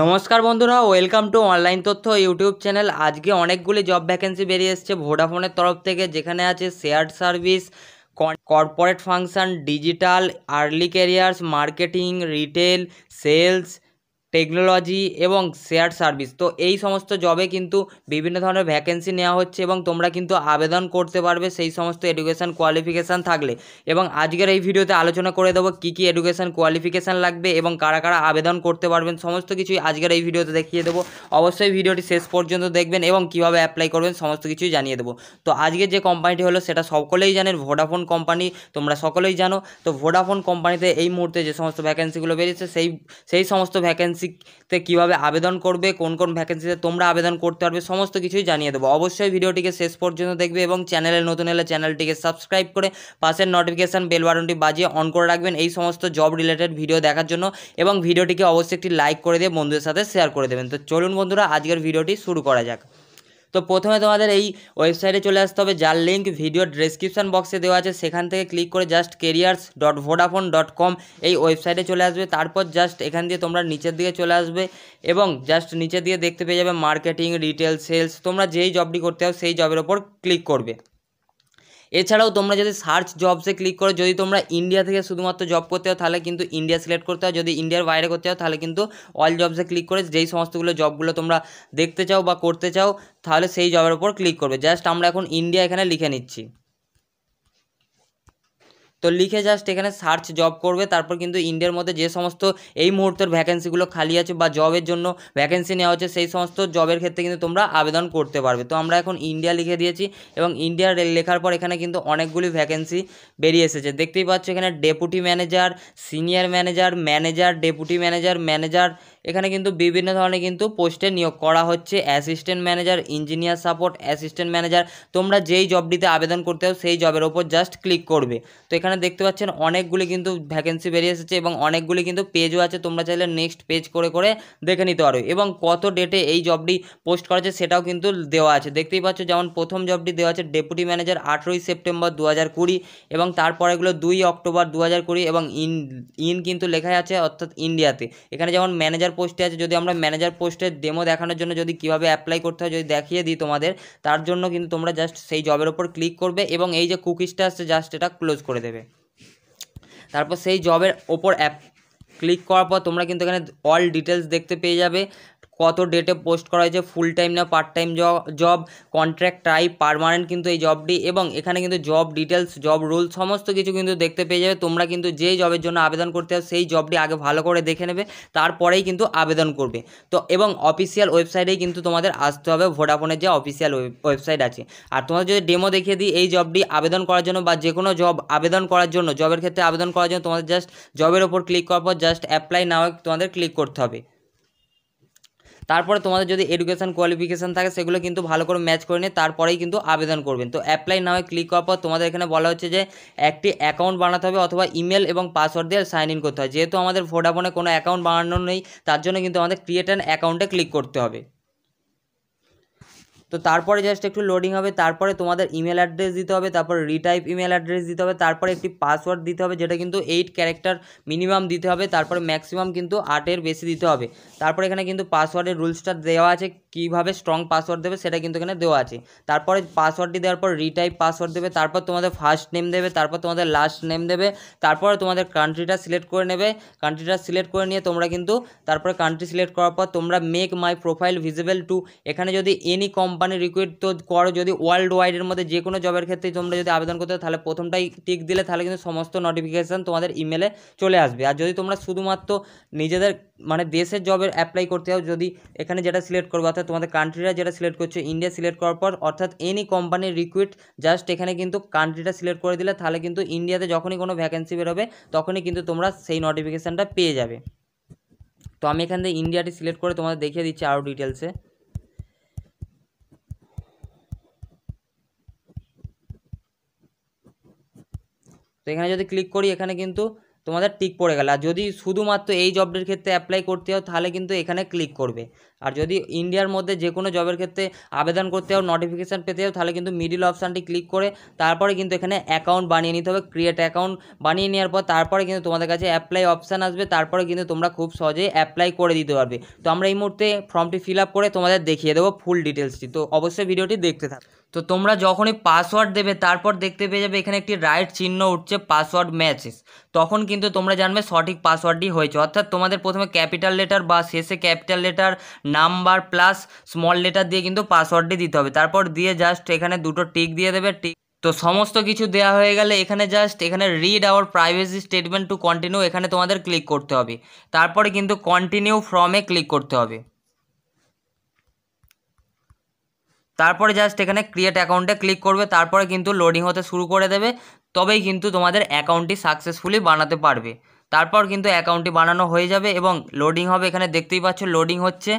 নমস্কার বন্ধুরা welcome to online তথ্য ইউটিউব চ্যানেল আজকে অনেকগুলি জব ভ্যাকেন্সি বেরিয়ে এসছে ভোডাফোনের তরফ থেকে যেখানে আছে share service corporate function digital early careers marketing retail sales technology এবং শেয়ার সার্ভিস তো এই সমস্ত জবে কিন্তু বিভিন্ন ধরনের ভ্যাকেন্সি নেওয়া হচ্ছে এবং তোমরা কিন্তু আবেদন করতে পারবে সেই সমস্ত এডুকেশান কোয়ালিফিকেশান থাকলে এবং আজকের এই ভিডিওতে আলোচনা করে দেবো কী কী এডুকেশান কোয়ালিফিকেশান লাগবে এবং কারা কারা আবেদন করতে পারবেন সমস্ত কিছুই আজকের এই ভিডিওতে দেখিয়ে দেবো অবশ্যই ভিডিওটি শেষ পর্যন্ত দেখবেন এবং কিভাবে অ্যাপ্লাই করবেন সমস্ত কিছুই জানিয়ে দেবো তো আজকে যে কোম্পানিটি হলো সেটা সকলেই জানেন ভোডাফোন কোম্পানি তোমরা সকলেই জানো তো ভোডাফোন কোম্পানিতে এই মুহূর্তে যে সমস্ত ভ্যাকেন্সিগুলো বেরিয়েছে সেই সেই সমস্ত ভ্যাকেন্সি ভ্যাকেন্সিতে কীভাবে আবেদন করবে কোন কোন ভ্যাকেন্সিতে তোমরা আবেদন করতে পারবে সমস্ত কিছুই জানিয়ে দেবো অবশ্যই ভিডিওটিকে শেষ পর্যন্ত দেখবে এবং চ্যানেলে নতুন এলে চ্যানেলটিকে সাবস্ক্রাইব করে পাশের নোটিফিকেশান বেল বাটনটি বাজিয়ে অন করে রাখবেন এই সমস্ত জব রিলেটেড ভিডিও দেখার জন্য এবং ভিডিওটিকে অবশ্যই একটি লাইক করে দিয়ে বন্ধুদের সাথে শেয়ার করে দেবেন তো চলুন বন্ধুরা আজকের ভিডিওটি শুরু করা যাক তো প্রথমে তোমাদের এই ওয়েবসাইটে চলে আসতে হবে যার লিঙ্ক ভিডিও ডিসক্রিপশান বক্সে দেওয়া আছে সেখান থেকে ক্লিক করে just careers dot Vodafone dot com এই ওয়েবসাইটে চলে আসবে তারপর জাস্ট এখান দিয়ে তোমরা নিচের দিকে চলে আসবে এবং জাস্ট নিচের দিকে দেখতে পেয়ে যাবে মার্কেটিং রিটেল সেলস তোমরা যেই জবটি করতে হবে সেই জবের ওপর ক্লিক করবে এছাড়াও তোমরা যদি সার্চ জবসে ক্লিক করো যদি তোমরা ইন্ডিয়া থেকে শুধুমাত্র জব করতে হয় তাহলে কিন্তু ইন্ডিয়া সিলেক্ট করতে হয় যদি ইন্ডিয়ার বাইরে করতে হয় তাহলে কিন্তু অল জবসে ক্লিক করে যেই সমস্তগুলো জবগুলো তোমরা দেখতে চাও বা করতে চাও তাহলে সেই জবের ওপর ক্লিক করবে জাস্ট আমরা এখন ইন্ডিয়া এখানে লিখে নিচ্ছি তো লিখে জাস্ট এখানে সার্চ জব করবে তারপর কিন্তু ইন্ডিয়ার মধ্যে যে সমস্ত এই মুহূর্তের ভ্যাকেন্সিগুলো খালি আছে বা জবের জন্য ভ্যাকেন্সি নেওয়া হচ্ছে সেই সমস্ত জবের ক্ষেত্রে কিন্তু তোমরা আবেদন করতে পারবে তো আমরা এখন ইন্ডিয়া লিখে দিয়েছি এবং ইন্ডিয়ার লেখার পর এখানে কিন্তু অনেকগুলি ভ্যাকেন্সি বেরিয়ে এসেছে দেখতেই পাচ্ছ এখানে deputy manager senior manager manager deputy manager manager এখানে কিন্তু বিভিন্ন ধরনের কিন্তু পোস্টে নিয়োগ করা হচ্ছে assistant manager engineer support assistant manager তোমরা যেই জবটিতে আবেদন করতে হও সেই জবের ওপর জাস্ট ক্লিক করবে তো এখানে দেখতে পাচ্ছেন অনেকগুলি কিন্তু ভ্যাকেন্সি বেরিয়ে এসেছে এবং অনেকগুলি কিন্তু পেজও আছে তোমরা চাইলে নেক্সট পেজ করে করে দেখে নিতে পারো এবং কত ডেটে এই জবটি পোস্ট করা হচ্ছে সেটাও কিন্তু দেওয়া আছে দেখতেই পাচ্ছ যেমন প্রথম জবটি দেওয়া আছে ডেপুটি ম্যানেজার আঠেরোই সেপ্টেম্বর দু হাজার এবং তারপরেগুলো দুই অক্টোবর দু হাজার এবং ইন ইন কিন্তু লেখাই আছে অর্থাৎ ইন্ডিয়াতে এখানে যেমন ম্যানেজার পোস্টে আছে যদি আমরা ম্যানেজার পোস্টের ডেমো দেখানোর জন্য যদি কিভাবে অ্যাপ্লাই করতে হয় যদি দেখিয়ে দিই তোমাদের তার জন্য কিন্তু তোমরা জাস্ট সেই জবের ওপর ক্লিক করবে এবং এই যে কুকিজটা আসছে জাস্ট এটা ক্লোজ করে দেবে তারপর সেই জবের ওপর অ্যাপ ক্লিক করার পর তোমরা কিন্তু এখানে অল ডিটেলস দেখতে পেয়ে যাবে কত ডেটে পোস্ট করা হয়েছে ফুল টাইম না part time job contract type permanent কিন্তু এই জবটি এবং এখানে কিন্তু জব ডিটেলস জব রুল সমস্ত কিছু কিন্তু দেখতে পেয়ে যাবে তোমরা কিন্তু যে জবের জন্য আবেদন করতে হবে সেই জবটি আগে ভালো করে দেখে নেবে তারপরেই কিন্তু আবেদন করবে তো এবং অফিসিয়াল ওয়েবসাইটেই কিন্তু তোমাদের আসতে হবে ভোডাফোনের যে অফিসিয়াল ওয়েবসাইট আছে আর তোমাদের যদি ডেমো দেখিয়ে দিই এই জবটি আবেদন করার জন্য বা যে কোনো জব আবেদন করার জন্য জবের ক্ষেত্রে আবেদন করার জন্য তোমাদের জাস্ট জবের ওপর ক্লিক করার পর জাস্ট অ্যাপ্লাই নাও তোমাদের ক্লিক করতে হবে তারপরে তোমাদের যদি এডুকেশান কোয়ালিফিকেশান থাকে সেগুলো কিন্তু ভালো করে ম্যাচ করে নিয়ে তারপরেই কিন্তু আবেদন করবেন তো অ্যাপ্লাই নামে ক্লিক করার পর তোমাদের এখানে বলা হচ্ছে যে একটি অ্যাকাউন্ট বানাতে হবে অথবা ইমেল এবং পাসওয়ার্ড দিয়ে সাইন ইন করতে হয় যেহেতু আমাদের ভোডাফোনে কোনো অ্যাকাউন্ট বানানো নেই তার জন্য কিন্তু আমাদের ক্রিয়েট অ্যান অ্যাকাউন্টে ক্লিক করতে হবে তো তারপরে জাস্ট একটু লোডিং হবে তারপরে তোমাদের ইমেল অ্যাড্রেস দিতে হবে তারপর রিটাইপ ইমেল অ্যাড্রেস দিতে হবে তারপরে একটি পাসওয়ার্ড দিতে হবে যেটা কিন্তু এইট ক্যারেক্টার মিনিমাম দিতে হবে তারপরে ম্যাক্সিমাম কিন্তু আটের বেশি দিতে হবে তারপরে এখানে কিন্তু পাসওয়ার্ডের রুলসটা দেওয়া আছে কীভাবে স্ট্রং পাসওয়ার্ড দেবে সেটা কিন্তু এখানে দেওয়া আছে তারপরে পাসওয়ার্ডটি দেওয়ার পর রিটাইপ পাসওয়ার্ড দেবে তারপর তোমাদের ফার্স্ট নেম দেবে তারপর তোমাদের লাস্ট নেম দেবে তারপরে তোমাদের কান্ট্রিটা সিলেক্ট করে নেবে কান্ট্রিটা সিলেক্ট করে নিয়ে তোমরা কিন্তু তারপরে কান্ট্রি সিলেক্ট করার পর তোমরা make my profile visible to এখানে যদি এনি কোম্পানি কোম্পানি রিকুইড তো করো যদি ওয়ার্ল্ড ওয়াইডের মধ্যে যে কোনো জবের ক্ষেত্রে তোমরা যদি আবেদন করতে তাহলে প্রথমটাই টিক দিলে তাহলে কিন্তু সমস্ত নোটিফিকেশান তোমাদের ইমেলে চলে আসবে আর যদি তোমরা শুধুমাত্র নিজেদের মানে দেশের জবের অ্যাপ্লাই করতে চাও যদি এখানে যেটা সিলেক্ট করবো অর্থাৎ তোমাদের কান্ট্রিরা যেটা সিলেক্ট করছে ইন্ডিয়া সিলেক্ট করার পর অর্থাৎ এনি কোম্পানির রিকুইড জাস্ট এখানে কিন্তু কান্ট্রিটা সিলেক্ট করে দিলে তাহলে কিন্তু ইন্ডিয়াতে যখনই কোনো ভ্যাকেন্সি বেরোবে তখনই কিন্তু তোমরা সেই নোটিফিকেশানটা পেয়ে যাবে তো আমি এখান থেকে ইন্ডিয়াটি সিলেক্ট করে তোমাদের দেখিয়ে দিচ্ছি আরও ডিটেলসে তো এখানে যদি ক্লিক করি এখানে কিন্তু তোমাদের টিক পড়ে গেল আর যদি শুধুমাত্র এই জবটির ক্ষেত্রে অ্যাপ্লাই করতে হও তাহলে কিন্তু এখানে ক্লিক করবে আর যদি ইন্ডিয়ার মধ্যে যে কোনো জবের ক্ষেত্রে আবেদন করতে হও নোটিফিকেশান পেতে হও তাহলে কিন্তু মিডিল অপশানটি ক্লিক করে তারপরে কিন্তু এখানে অ্যাকাউন্ট বানিয়ে নিতে হবে ক্রিয়েট অ্যাকাউন্ট বানিয়ে নেওয়ার পর তারপরে কিন্তু তোমাদের কাছে অ্যাপ্লাই অপশান আসবে তারপরে কিন্তু তোমরা খুব সহজেই অ্যাপ্লাই করে দিতে পারবে তো আমরা এই মুহূর্তে ফর্মটি ফিল আপ করে তোমাদের দেখিয়ে দেবো ফুল ডিটেলসটি তো অবশ্যই ভিডিওটি দেখতে থাকো তো তোমরা যখনই পাসওয়ার্ড দেবে তারপর দেখতে পেয়ে যাবে এখানে একটি রাইট চিহ্ন উঠছে পাসওয়ার্ড ম্যাচেস তখন কিন্তু তোমরা জানবে সঠিক পাসওয়ার্ডটি হয়েছে অর্থাৎ তোমাদের প্রথমে ক্যাপিটাল লেটার বা শেষে capital letter number plus small letter দিয়ে কিন্তু পাসওয়ার্ডটি দিতে হবে তারপর দিয়ে জাস্ট এখানে দুটো টিক দিয়ে দেবে টিক তো সমস্ত কিছু দেয়া হয়ে গেলে এখানে জাস্ট এখানে read our privacy statement to continue এখানে তোমাদের ক্লিক করতে হবে তারপরে কিন্তু কন্টিনিউ ফ্রমে ক্লিক করতে হবে তারপরে জাস্ট এখানে ক্রিয়েট অ্যাকাউন্টে ক্লিক করবে তারপরে কিন্তু লোডিং হতে শুরু করে দেবে তবেই কিন্তু তোমাদের অ্যাকাউন্টটি সাকসেসফুলি বানাতে পারবে তারপর কিন্তু অ্যাকাউন্টটি বানানো হয়ে যাবে এবং লোডিং হবে এখানে দেখতেই পাচ্ছ লোডিং হচ্ছে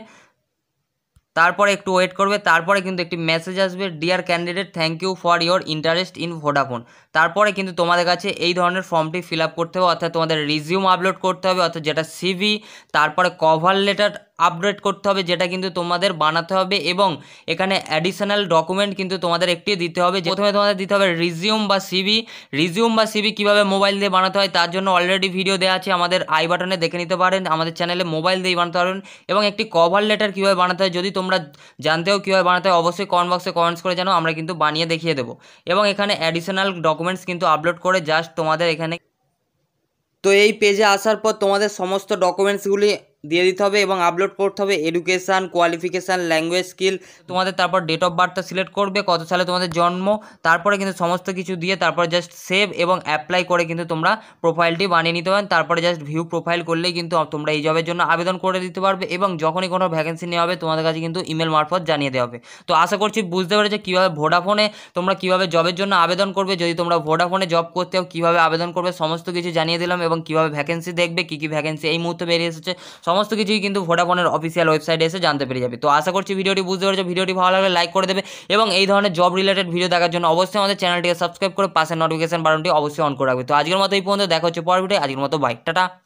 তারপরে একটু ওয়েট করবে তারপরে কিন্তু একটি মেসেজ আসবে dear candidate thank you for your interest in Vodafone তারপরে কিন্তু তোমাদের কাছে এই ধরনের ফর্মটি ফিল করতে হবে অর্থাৎ তোমাদের রিজিউম আপলোড করতে হবে অর্থাৎ যেটা সিভি তারপরে কভার লেটার আপডেট করতে হবে যেটা কিন্তু তোমাদের বানাতে হবে এবং এখানে অ্যাডিশনাল ডকুমেন্ট কিন্তু তোমাদের একটি দিতে হবে প্রথমে তোমাদের দিতে হবে রিজিউম বা সিবি রিজিউম বা সিবি কীভাবে মোবাইল দিয়ে বানাতে হয় তার জন্য অলরেডি ভিডিও দেওয়া আছে আমাদের আই বাটনে দেখে নিতে পারেন আমাদের চ্যানেলে মোবাইল দিয়েই বানাতে পারেন এবং একটি কভার লেটার কীভাবে বানাতে হয় যদি তোমরা জানতেও কীভাবে বানাতে হয় অবশ্যই কমেন্ট বক্সে কমেন্টস করে জানো আমরা কিন্তু বানিয়ে দেখিয়ে দেবো এবং এখানে অ্যাডিশনাল ডকুমেন্টস কিন্তু আপলোড করে জাস্ট তোমাদের এখানে তো এই পেজে আসার পর তোমাদের সমস্ত ডকুমেন্টসগুলি দিয়ে দিতে হবে এবং আপলোড করতে হবে এডুকেশান কোয়ালিফিকেশান ল্যাঙ্গুয়েজ স্কিল তোমাদের তারপর ডেট অফ বার্থটা সিলেক্ট করবে কত সালে তোমাদের জন্ম তারপরে কিন্তু সমস্ত কিছু দিয়ে তারপর জাস্ট সেভ এবং অ্যাপ্লাই করে কিন্তু তোমরা প্রোফাইলটি বানিয়ে নিতে পারেন তারপরে জাস্ট ভিউ প্রোফাইল করলেই কিন্তু তোমরা এই জবের জন্য আবেদন করে দিতে পারবে এবং যখনই কোনো ভ্যাকেন্সি নেওয়া হবে তোমাদের কাছে কিন্তু ইমেল মারফত জানিয়ে দেওয়া হবে তো আশা করছি বুঝতে পেরেছে কীভাবে ভোডাফোনে তোমরা কীভাবে জবের জন্য আবেদন করবে যদি তোমরা ভোডাফোনে জব করতে কীভাবে আবেদন করবে সমস্ত কিছু জানিয়ে দিলাম এবং কীভাবে ভ্যাকেন্সি দেখবে কী কী ভ্যাকেন্সি এই মুহূর্তে বেরিয়ে এসেছে সমস্ত কিছুই কিন্তু ভোডাফোনের অফিসিয়াল ওয়েবসাইটে এসে জানতে পেরে যাবে তো আশা করছি ভিডিওটি বুঝতে পারছো ভিডিওটি ভালো লাগলে লাইক করে দেবে এবং এই ধরনের জব রিলেটেড ভিডিও দেখার জন্য অবশ্যই আমাদের চ্যানেলটিকে সাবস্ক্রাইব করে পাশের নোটিফিকেশন বাটনটি অবশ্যই অন করে রাখবে তো আজকের মতো এই পর্যন্ত দেখা হচ্ছে পরের ভিডিও আজকের মতো বাইকটা টাটা